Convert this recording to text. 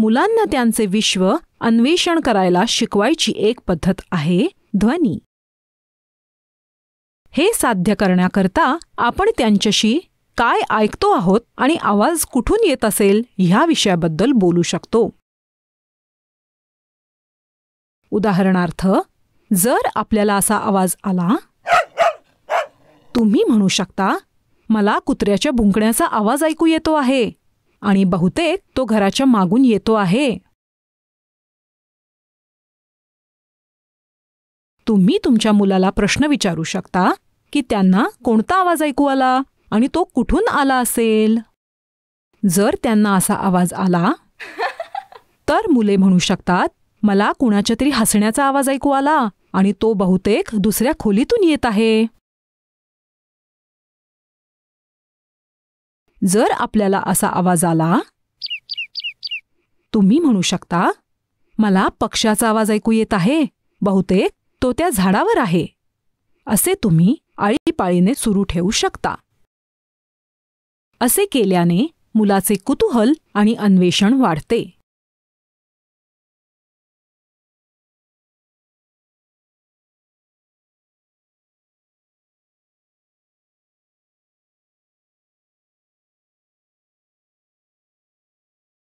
मुलांना त्यांचे विश्व अन्वेषण करायला शिकवायची एक पद्धत आहे ध्वनी हे साध्य करण्याकरता आपण त्यांच्याशी काय ऐकतो आहोत आणि आवाज कुठून येत असेल ह्या विषयाबद्दल बोलू शकतो उदाहरणार्थ जर आपल्याला असा आवाज आला तुम्ही म्हणू शकता मला कुत्र्याच्या भुंकण्याचा आवाज ऐकू येतो आहे आणि बहुतेक तो घराच्या मागून येतो आहे तुम्ही तुमच्या मुलाला प्रश्न विचारू शकता की त्यांना कोणता आवाज ऐकू आला आणि तो कुठून आला असेल जर त्यांना असा आवाज आला तर मुले म्हणू शकतात मला कुणाच्या तरी हसण्याचा आवाज ऐकू आला आणि तो बहुतेक दुसऱ्या खोलीतून येत आहे जर आपल्याला असा आवाज आला तुम्ही म्हणू शकता मला पक्षाचा आवाज ऐकू येत आहे बहुतेक तो त्या झाडावर आहे असे तुम्ही आळीपाळीने सुरू ठेवू शकता असे केल्याने मुलाचे कुतूहल आणि अन्वेषण वाढते